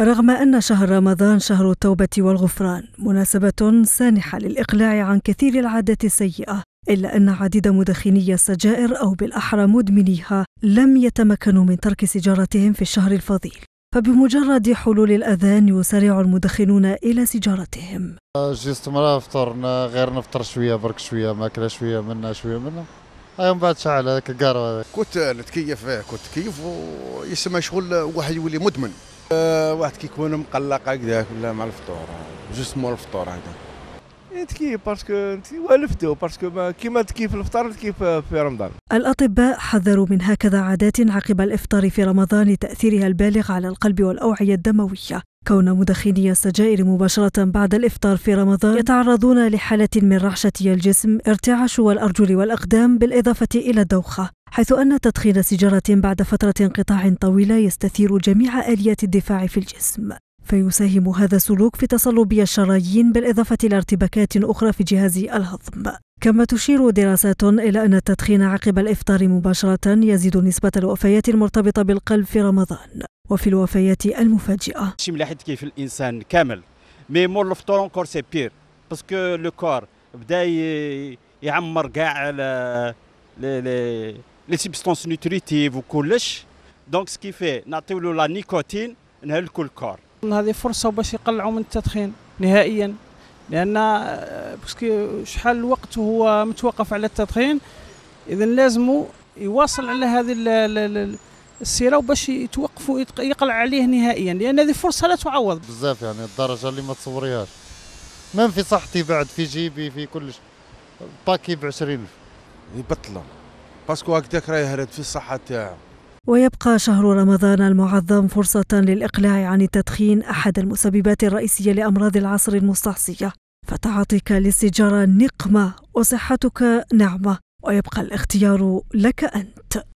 رغم أن شهر رمضان شهر التوبة والغفران مناسبة سانحة للإقلاع عن كثير العادات السيئة إلا أن عديد مدخني السجائر أو بالأحرى مدمنيها لم يتمكنوا من ترك سجارتهم في الشهر الفضيل فبمجرد حلول الأذان يسارع المدخنون إلى سجارتهم جيست مرة فطرنا غير نفطر شوية برك شوية ماكلة شوية منا شوية منا هاي من بعد شعل هذاك كنت نتكيف كنت كيف ويسمى شغل واحد يولي مدمن أه، واحد كيكون مقلق هكذاك ولا مع الفطور جوست مور الفطور هكذا إيه، تكي باسكو والفتو باسكو كيما تكي في الفطار تكي في رمضان الأطباء حذروا من هكذا عادات عقب الإفطار في رمضان لتأثيرها البالغ على القلب والأوعية الدموية كون مدخني السجائر مباشرة بعد الإفطار في رمضان يتعرضون لحالة من رعشة الجسم ارتعاش والأرجل والأقدام بالإضافة إلى الدوخة حيث أن تدخين سيجارة بعد فترة انقطاع طويلة يستثير جميع آليات الدفاع في الجسم فيساهم هذا السلوك في تصلب الشرايين بالإضافة إلى ارتباكات أخرى في جهاز الهضم كما تشير دراسات إلى أن التدخين عقب الإفطار مباشرة يزيد نسبة الوفيات المرتبطة بالقلب في رمضان وفي الوفيات المفاجئة شي ملاحظ كيف الإنسان كامل مي مور الفطور انكور سي بير باسكو لو كور بدا يعمر كاع لي سيبستونس نوتريتيف وكلش دونك سكي في نعطيو له لا نيكوتين نهلكو الكور هذه فرصه باش يقلعوا من التدخين نهائيا لان آه، باسكو شحال الوقت وهو متوقف على التدخين اذا لازم يواصل على هذه السيره وباش يتوقفوا يقلع عليه نهائيا لان هذه فرصه لا تعوض بزاف يعني الدرجه اللي ما تصوريهاش من في صحتي بعد في جيبي في كلش باكي ب 20000 يبطلوا باسكو هكذاك راهي هرد في الصحه تاعه ويبقى شهر رمضان المعظم فرصة للإقلاع عن التدخين أحد المسببات الرئيسية لأمراض العصر المستعصية فتعاطيك للسيجارة نقمة وصحتك نعمة ويبقى الاختيار لك أنت